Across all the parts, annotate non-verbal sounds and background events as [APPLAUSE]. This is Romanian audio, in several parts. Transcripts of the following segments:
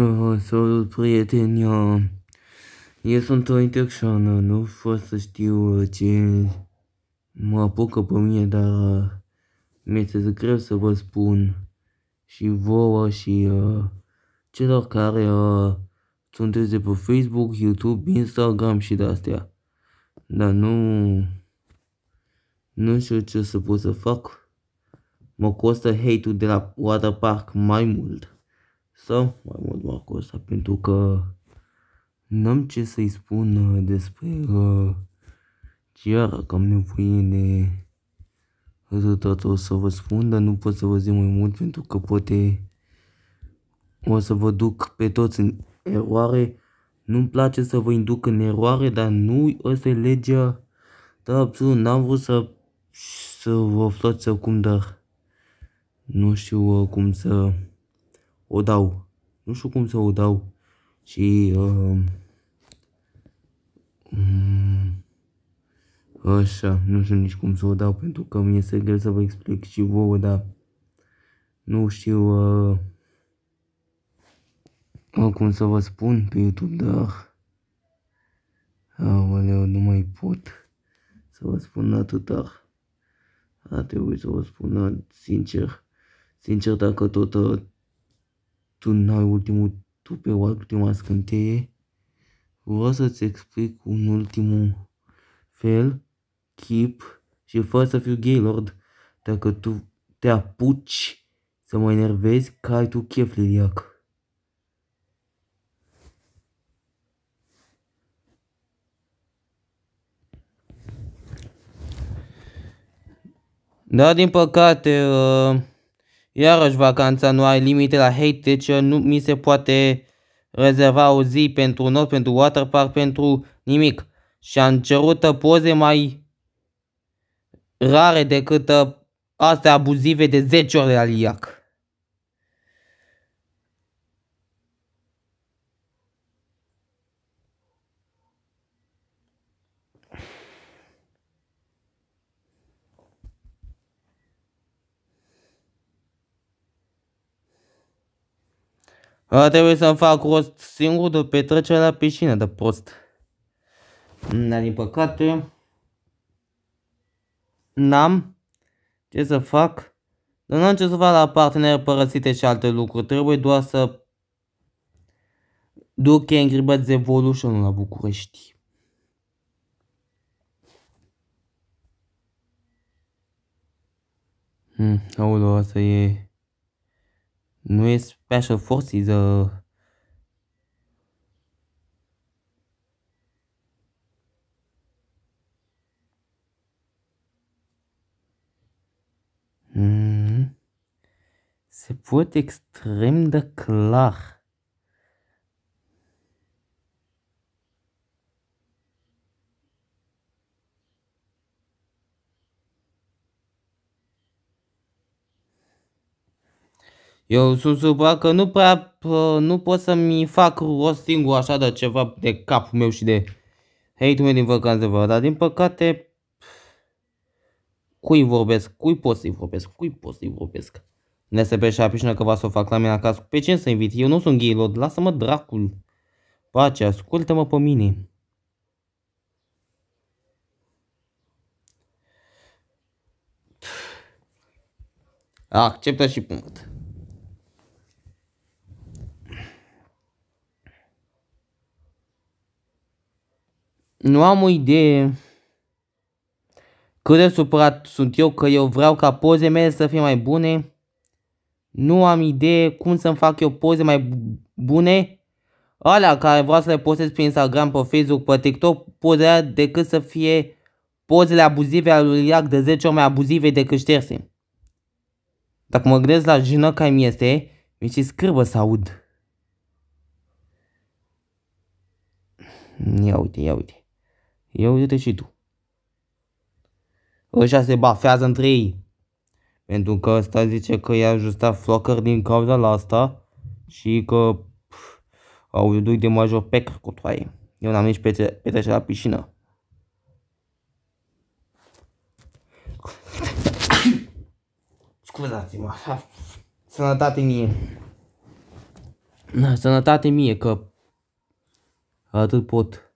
Oh, uh-huh, salut, prieteni! Uh, eu sunt o intercșană, nu pot să știu uh, ce mă apucă pe mine, dar uh, mi-este greu să vă spun și vouă și uh, celor care uh, sunteți de pe Facebook, YouTube, Instagram și de-astea. Dar nu... Nu știu ce să pot să fac. Mă costă hate-ul de la waterpark mai mult sau mai mult Marco ăsta, pentru că n-am ce să-i spun uh, despre uh, Chiara, că am nevoie de rezultatul o să vă spun, dar nu pot să vă zic mai mult pentru că poate o să vă duc pe toți în eroare. Nu-mi place să vă induc în eroare, dar nu ăsta e legea. Da, absolut, n-am vrut să, să vă aflați acum, dar nu știu uh, cum să o dau. Nu știu cum să o dau. Și uh, um, așa, nu știu nici cum să o dau pentru că mi este greu să vă explic și vouă, dar nu știu uh, uh, cum să vă spun pe YouTube, dar Aoleu, nu mai pot să vă spun dar A trebuit să vă spun sincer. Sincer, dacă tot uh, tu n-ai ultimul tu pe ultima scânteie, vreau să-ți explic un ultimul fel, chip și fă să fiu Gaylord, dacă tu te apuci să mă enervezi, că ai tu chef, Liliac. Da, din păcate, uh... Iarăși vacanța nu are limite la hate, deci uh, nu mi se poate rezerva o zi pentru un not, pentru waterpark, pentru nimic. Și am cerut uh, poze mai rare decât uh, astea abuzive de 10 ori la IAC. A, trebuie să-mi fac rost singur de petrecerea la piscină de prost. Dar din păcate... N-am ce să fac. Dar n-am ce să fac la parteneri părăsite și alte lucruri. Trebuie doar să duc Angry Birds Evolution la București. Hmm, aulă, asta e... US Special Forces uh, se put extrem de clar. Eu sunt supărat că nu prea nu pot să-mi fac rost ul așa de ceva de capul meu și de hate meu din vacanță vă, dar din păcate cui vorbesc, cui pot să-i vorbesc, cui pot să-i vorbesc. NSP și apișnă că va să o fac la mine acasă. Pe cine să invit? Eu nu sunt ghilod, lasă-mă dracul. Pace, ascultă-mă pe mine. Acceptă și punct. Nu am o idee cât de supărat sunt eu că eu vreau ca poze mele să fie mai bune. Nu am idee cum să-mi fac eu poze mai bune. Alea care vreau să le postez pe Instagram, pe Facebook, pe TikTok, pozele decât să fie pozele abuzive ale lui Iac de 10 ori mai abuzive decât șterse. Dacă mă gândesc la jină care mi este, mi și scârbă să aud. Ia uite, ia uite. Eu uite și tu. Ăștia se bafează între ei. Pentru că ăsta zice că i-a ajustat flocări din cauza la asta și că pf, au duc de major pe căcotoaie. Eu n-am nici pete, petrece la piscină. [COUGHS] Scuzați-mă. Sănătate mie. Sănătate mie că atât pot.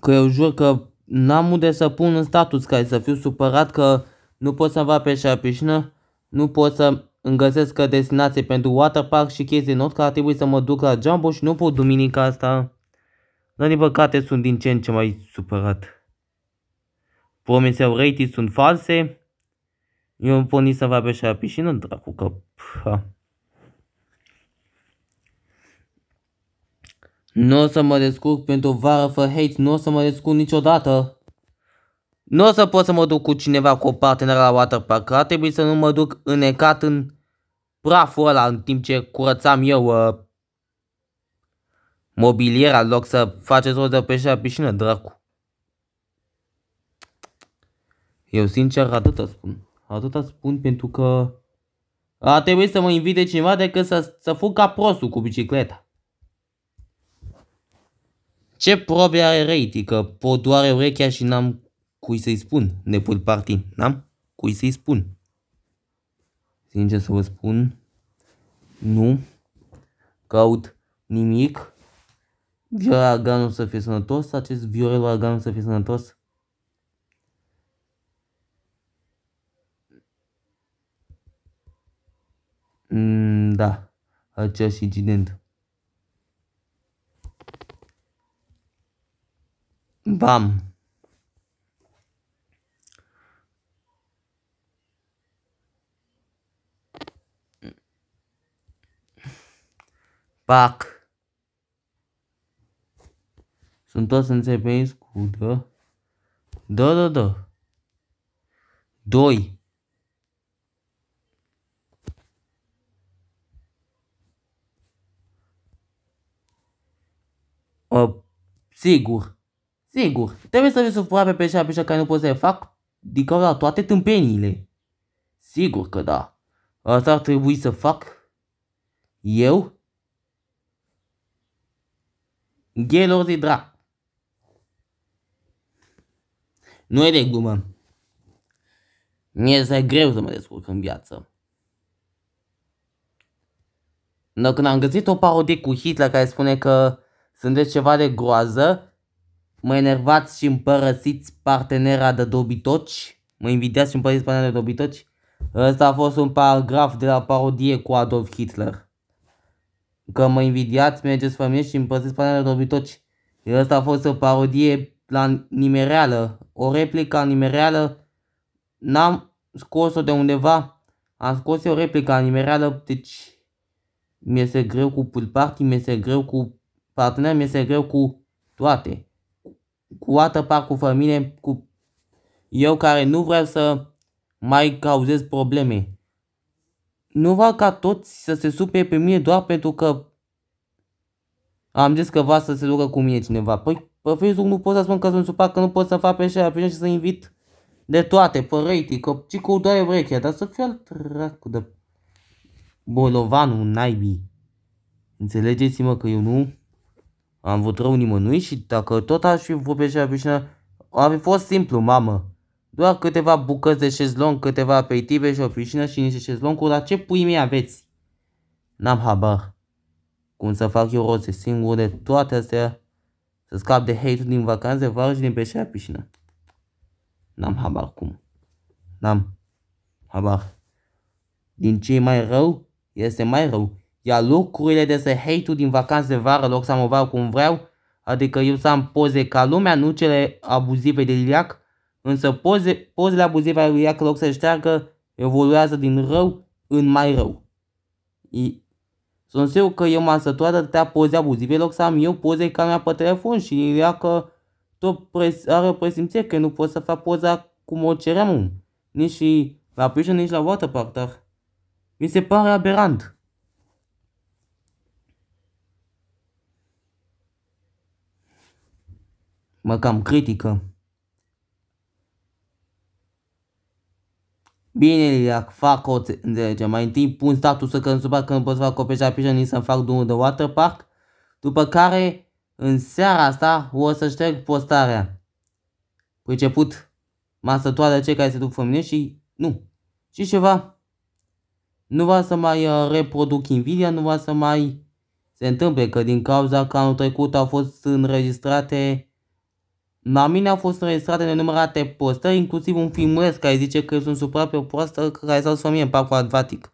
că eu jur că n-am unde să pun în status ca să fiu supărat că nu pot să mi pe la piscină, nu pot să îngăsesc găsesc destinație pentru waterpark și chestii not că ar trebui să mă duc la Jumbo și nu pot duminica asta. Dar din păcate sunt din ce în ce mai supărat. Promiseau rating sunt false. Eu îmi porni să mi pe la piscină, dracu că... Ha. Nu o să mă descurc pentru vară fără hate, nu o să mă descurc niciodată. Nu o să pot să mă duc cu cineva cu o parteneră la waterpark, ar trebui să nu mă duc înecat în praful ăla în timp ce curățam eu uh, mobiliera în loc să faceți rost de peșe la piscină, dracu. Eu sincer atâta spun. Atâta spun pentru că ar trebui să mă invite cineva decât să, să fug ca prostul cu bicicleta. Ce probe are Reiti că pot doare urechea și n-am cui să-i spun, nepul parti, N-am cui să-i spun. Sincer să vă spun, nu caut nimic. Viola Arganu să fie sănătos, acest Viorel Arganu să fie sănătos. Mm, da, același incident. bam, Park. Sunt toți înțepeți cu dă. Dă, dă, doi, 2. Sigur. Sigur, trebuie să le supăra pe peșa peșa care nu pot să le fac din cauza toate tâmpeniile. Sigur că da. Asta ar trebui să fac eu? Gelor de drac. Nu e de glumă. Mi este greu să mă descurc în viață. Dar când am găsit o parodie cu Hitler care spune că sunteți ceva de groază, Mă enervați și împărăsiți partenera de dobitoci. Mă invidiați și împărăsiți partenera de dobitoci. Ăsta a fost un paragraf de la parodie cu Adolf Hitler. Că mă invidiați, mergeți fără mine și împărăsiți partenera de dobitoci. Ăsta a fost o parodie la nimereală, o replică nimereală. N-am scos-o de undeva, am scos o replică nimereală, deci mi e greu cu pool party, mi e greu cu partener, mi e greu cu toate cu par cu familie mine, cu eu care nu vreau să mai cauzez probleme. Nu vreau ca toți să se supere pe mine doar pentru că am zis că va să se ducă cu mine cineva. Păi pe Facebook nu pot să spun că sunt supa, că nu pot să fac pe așa pe și să invit de toate, pe rating, că ci cu doare vrechea, dar să fie alt dracu de bolovanul naibii. Înțelegeți-mă că eu nu am avut rău nimănui și dacă tot aș fi vorbit cea piscină, ar fi fost simplu, mamă. Doar câteva bucăți de șezlong, câteva aperitive și o piscină și niște șezlonguri, dar ce pui mie aveți? N-am habar. Cum să fac eu roze singur de toate astea? Să scap de hate din vacanțe, vară și din peșea piscină. N-am habar cum. N-am habar. Din ce e mai rău, este mai rău. Iar lucrurile de să hate din vacanțe de vară, loc să mă var cum vreau, adică eu să am poze ca lumea, nu cele abuzive de liac, însă poze, pozele abuzive ale liac loc să șteargă, evoluează din rău în mai rău. I- sunt eu că eu m-am sătuat de atâtea poze abuzive, loc să am eu poze ca mea pe telefon și că tot pres- are o presimțire că nu pot să fac poza cum o ceream, nici la pișă, nici la votă, dar Mi se pare aberant. mă cam critică. Bine, fac o înțelege. Mai întâi pun statusul că nu supăr că nu pot să fac copii și nici să-mi fac drumul de waterpark. După care, în seara asta, o să șterg postarea. Priceput masătoare cei care se duc mine și nu. Și ceva. Nu va să mai uh, reproduc invidia, nu va să mai se întâmple că din cauza că anul trecut au fost înregistrate la mine au fost înregistrate nenumărate postări, inclusiv un filmuleț care zice că sunt supărat pe o proastă care s-a dus mie în parcul advatic.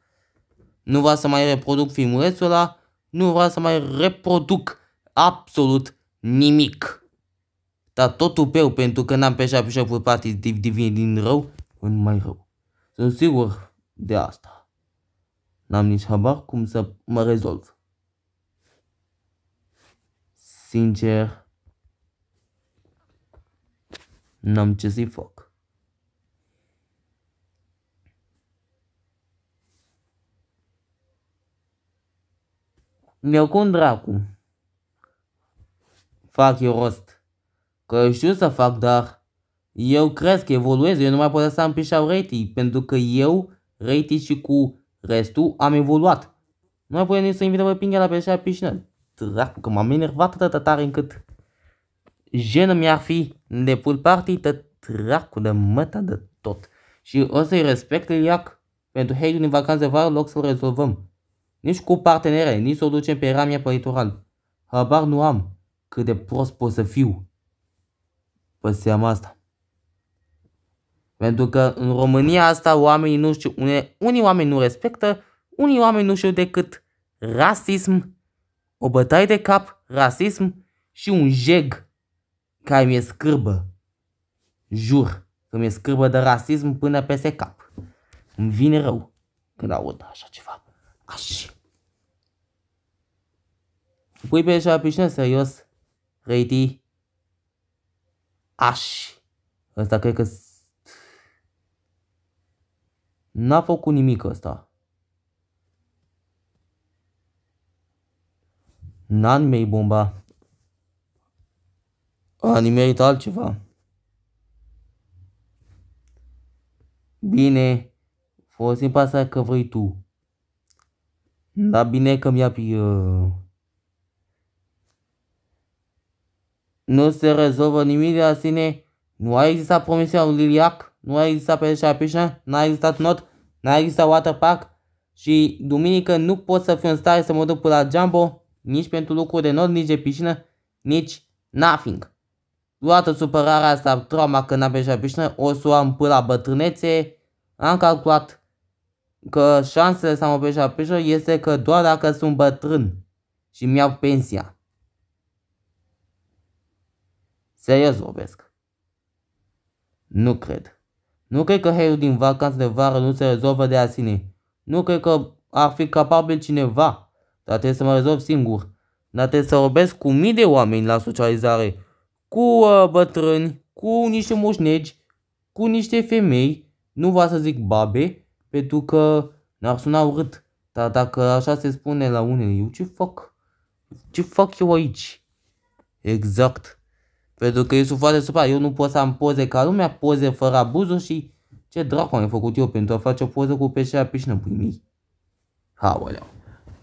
Nu vreau să mai reproduc filmulețul ăla, nu vreau să mai reproduc absolut nimic. Dar totul eu pentru că n-am peșat șapte șapte partii divin din rău în mai rău. Sunt sigur de asta. N-am nici habar cum să mă rezolv. Sincer n-am ce să-i fac. Eu cum dracu. Fac eu rost. Că știu să fac, dar eu cresc, evoluez, eu nu mai pot să am pișau rating, pentru că eu, rating și cu restul, am evoluat. Nu mai pot nici să invită pe pingă la pe așa pișină. Dracu, că m-am enervat atât de tare încât jenă mi-ar fi de partii, partită dracu de măta de tot. Și o să-i respect Iac pentru hei din vacanță vară loc să-l rezolvăm. Nici cu partenere, nici să o ducem pe ramia pe litoral. Habar nu am cât de prost pot să fiu pe seama asta. Pentru că în România asta oamenii nu știu, une, unii oameni nu respectă, unii oameni nu știu decât rasism, o bătaie de cap, rasism și un jeg care mi-e scârbă, jur că mi-e scârbă de rasism până peste cap. Îmi vine rău când aud așa ceva. Așa. Pui pe așa piscină serios, Reiti. Aș. Ăsta cred că... N-a făcut nimic ăsta. N-a nimeni bomba. A, nimerit altceva. Bine, folosim pe asta că vrei tu. Da, bine că mi-a pi... Uh, nu se rezolvă nimic de la sine. Nu a existat promisiunea lui Liliac. Nu a existat pe și Pișnă. N-a existat not. N-a existat waterpark. Și duminică nu pot să fiu în stare să mă duc la Jumbo. Nici pentru lucruri de not, nici de piscină, nici nothing. Luată supărarea asta, trauma când am ieșit obișnuit, o să o am până la bătrânețe. Am calculat că șansele să am o pensie la este că doar dacă sunt bătrân și mi-au pensia. Serios vorbesc. Nu cred. Nu cred că heiul din vacanță de vară nu se rezolvă de a sine. Nu cred că ar fi capabil cineva. Dar trebuie să mă rezolv singur. Dar trebuie să vorbesc cu mii de oameni la socializare cu uh, bătrâni, cu niște moșnegi, cu niște femei, nu va să zic babe, pentru că n-ar suna urât. Dar dacă așa se spune la unele, eu ce fac? Ce fac eu aici? Exact. Pentru că eu sunt foarte supra. Eu nu pot să am poze ca lumea, poze fără abuzuri și ce dracu am făcut eu pentru a face o poză cu nebunii. pișnă primii. Haoleu.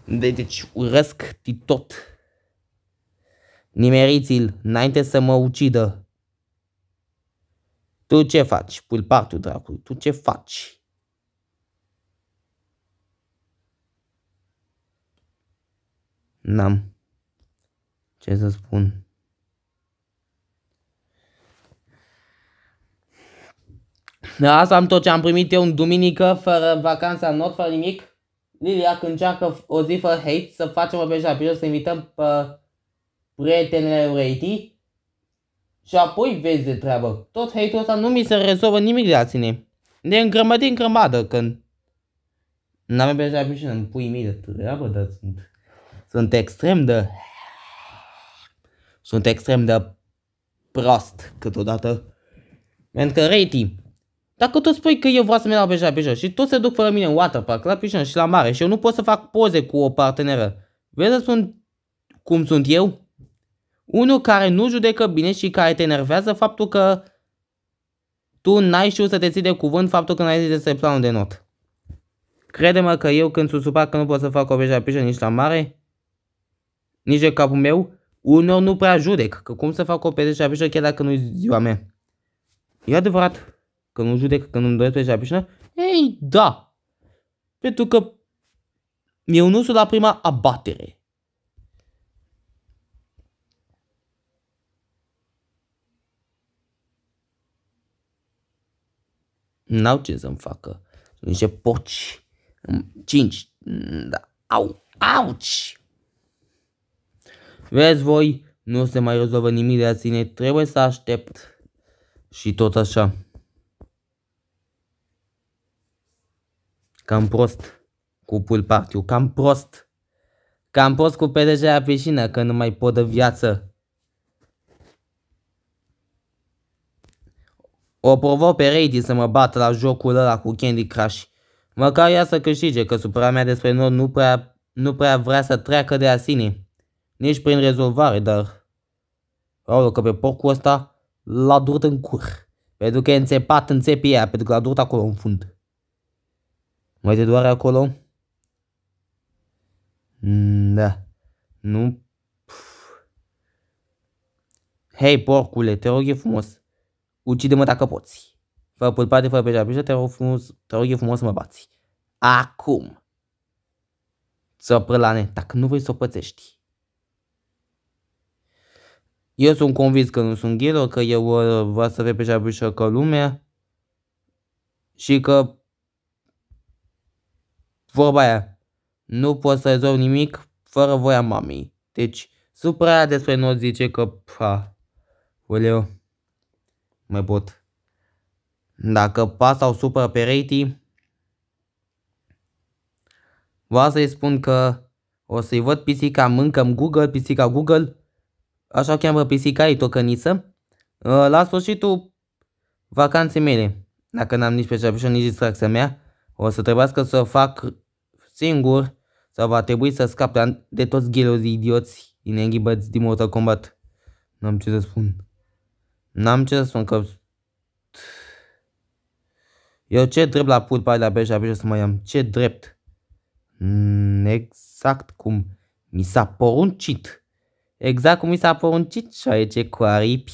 Deci urăsc tot. Nimeriți-l înainte să mă ucidă. Tu ce faci, pulpartul dracului? Tu ce faci? N-am ce să spun. Da, asta am tot ce am primit eu în duminică, fără vacanța în not, fără nimic. Lilia, când încearcă o zi fără hate, să facem o pe să invităm pe prietenele Reiti și apoi vezi de treabă. Tot hate-ul ăsta nu mi se rezolvă nimic la tine. Ne îngrămădi în grămadă când... N-am mai la piscină, îmi pui mii de treabă, dar sunt... Sunt extrem de... Sunt extrem de prost câteodată. Pentru că Reiti, Dacă tu spui că eu vreau să merg la piscină, piscină și tot se duc fără mine în waterpark, la piscină și la mare și eu nu pot să fac poze cu o parteneră, vezi să spun cum sunt eu? Unul care nu judecă bine și care te enervează faptul că tu n-ai știut să te ții de cuvânt faptul că n-ai zis despre planul de not. Crede-mă că eu când sunt supărat că nu pot să fac o la pișă nici la mare, nici de capul meu, unor nu prea judec, că cum să fac o petrece la pișă chiar dacă nu-i ziua mea. E adevărat că nu judec, că nu-mi doresc la pișă? Ei, da! Pentru că eu nu sunt la prima abatere. N-au ce să-mi facă. Sunt niște poci. Cinci. Da. Au. Auci! Vezi voi, nu se mai rezolvă nimic de la sine. Trebuie să aștept. Și tot așa. Cam prost cu pulpatiu, Cam prost. Cam prost cu PDG la piscină, că nu mai pot de viață. O provo pe Rady să mă bată la jocul ăla cu Candy Crush. Măcar ea să câștige că supra mea despre nu prea, nu prea vrea să treacă de la sine. Nici prin rezolvare, dar... Aoleu, că pe porcul ăsta l-a durt în cur. Pentru că e înțepat în țepia, pentru că l-a durt acolo în fund. Mai te doare acolo? Mm, da. Nu... Hei, porcule, te rog e frumos. Ucide-mă dacă poți. Fă pulpate, fără pedeapsă, te rog, frumos, te rog, e frumos să mă bați. Acum! Țăprălane, dacă nu vrei să o pățești. Eu sunt convins că nu sunt ghilor, că eu uh, vreau să repeșa bușă că lumea și că vorba aia, nu pot să rezolv nimic fără voia mamei. Deci, supra despre noi zice că, pa, uleu mă pot. Dacă pas sau supă pe Reiti, va să-i spun că o să-i văd pisica mâncăm Google, pisica Google, așa cheamă pisica ei tocăniță, ă, la sfârșitul vacanței mele. Dacă n-am nici pe ceapișor, nici distracția mea, o să trebuiască să fac singur sau va trebui să scap de toți ghelozii idioți din Angry Birds din Mortal Kombat. N-am ce să spun. N-am ce să spun că... Eu ce drept la put pe la beș, beș să mă iau? Ce drept? Mm, exact cum mi s-a poruncit. Exact cum mi s-a poruncit și aici cu aripi.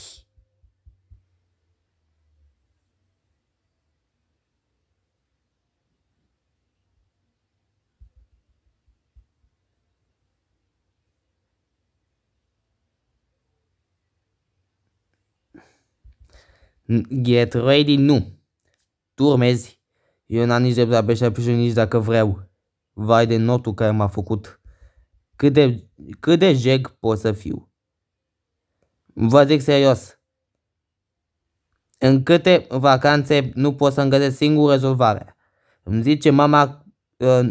Get ready, nu. Tu urmezi. Eu n-am nici drept la și nici dacă vreau. Vai de notul care m-a făcut. Cât de, cât de jeg pot să fiu. Vă zic serios. În câte vacanțe nu pot să-mi găsesc singur rezolvarea. Îmi zice mama uh,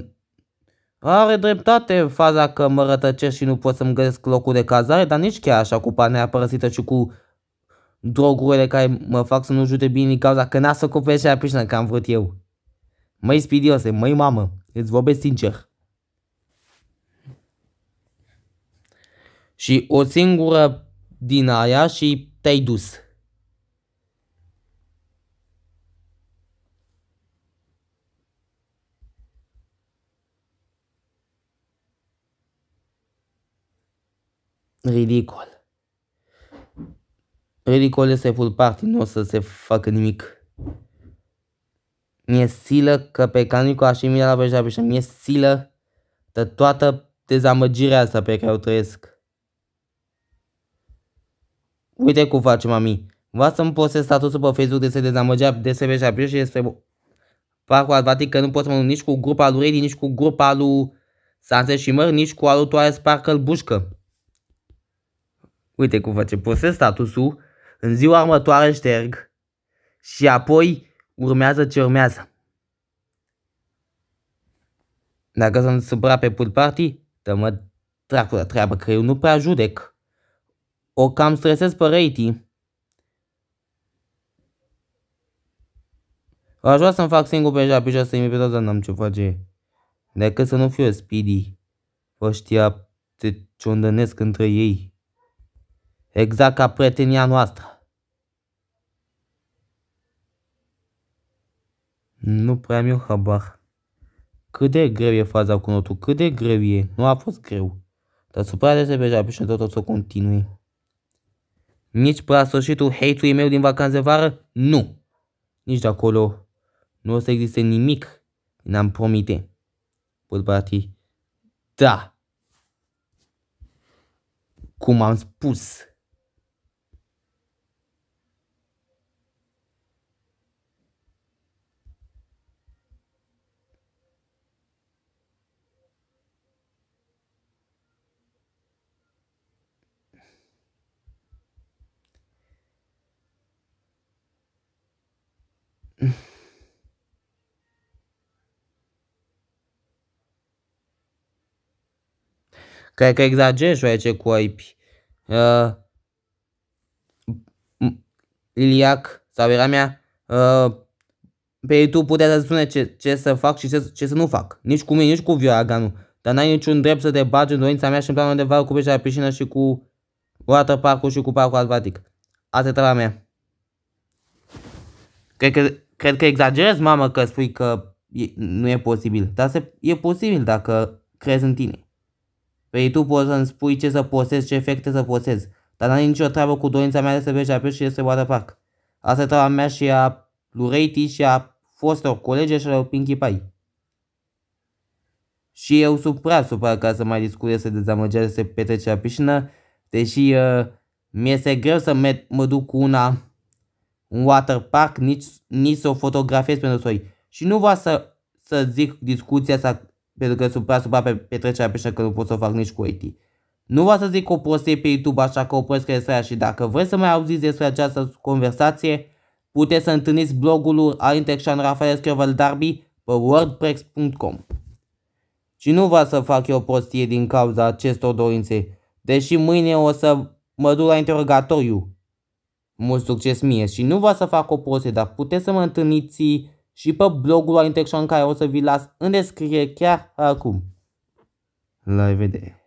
are dreptate faza că mă rătăcesc și nu pot să-mi găsesc locul de cazare, dar nici chiar așa cu panea părăsită și cu drogurile care mă fac să nu jute bine din cauza că n-a să și aia că am vrut eu. Măi spidiose, măi mamă, îți vorbesc sincer. Și o singură din aia și te-ai dus. Ridicol ridicole să fur parte, nu o să se facă nimic. Mi-e silă că pe Canicu la Mira Bejabeșa, mi-e silă de toată dezamăgirea asta pe care o trăiesc. Uite cum face mami. Vă să-mi postez statusul pe Facebook de să dezamăgea de se Bejabeșa și despre parcul advatic că nu pot să mă nici cu grupa lui Redi, nici cu grupa lui Sanse și Măr, nici cu alu Toaia Sparkle bușcă. Uite cum face, postez statusul în ziua următoare șterg și apoi urmează ce urmează. Dacă sunt supra pe pool party, dă mă dracu la treabă că eu nu prea judec. O cam stresez pe rating. Aș vrea să-mi fac singur pe jap, și să-i pe toată, n-am ce face. Decât să nu fiu speedy. Ăștia te ciondănesc între ei exact ca prietenia noastră. Nu prea am eu habar. Cât de greu e faza cu notul, cât de greu e. Nu a fost greu. Dar supărarea pe Jabi și tot o să continui. Nici prea sfârșitul hate-ului meu din vacanță vară? Nu. Nici de acolo nu o să existe nimic n am promite. Bărbati, da. Cum am spus. Cred că și oarece cu aipi. Uh, Iliac sau era mea, uh, pe tu putea să spune ce, ce să fac și ce, ce să nu fac. Nici cu mine, nici cu Vioraganu. Dar n-ai niciun drept să te bagi în dorința mea și în planul de cu cu peștera piscină și cu waterpark parcul și cu parcul acvatic. Asta e treaba mea. Cred că Cred că exagerezi, mamă, că spui că e, nu e posibil. Dar se, e posibil dacă crezi în tine. Păi tu poți să-mi spui ce să posezi, ce efecte să posezi. Dar n-ai nicio treabă cu dorința mea de să vezi apel și să Water Park. Asta e treaba mea și a lui Reiti și a fostor colege și a lui Pinkie Pie. Și eu sunt prea supărat ca să mai discute, să dezamăgească, să petrece la piscină, deși uh, mi e greu să mă duc cu una un waterpark, nici, nici să o fotografiez pentru soi. Și nu vreau să, să zic discuția asta pentru că sunt prea supra pe petrecerea pe că nu pot să o fac nici cu IT. Nu vreau să zic o postie pe YouTube, așa că opresc restarea și dacă vreți să mai auziți despre această conversație, puteți să întâlniți blogul și Rafael Scrivel Darby pe wordpress.com. Și nu vreau să fac eu postie din cauza acestor dorințe, deși mâine o să mă duc la interogatoriu, mult succes mie și nu vă să fac o poze, dar puteți să mă întâlniți și pe blogul la care o să vi las în descriere chiar acum. La revedere!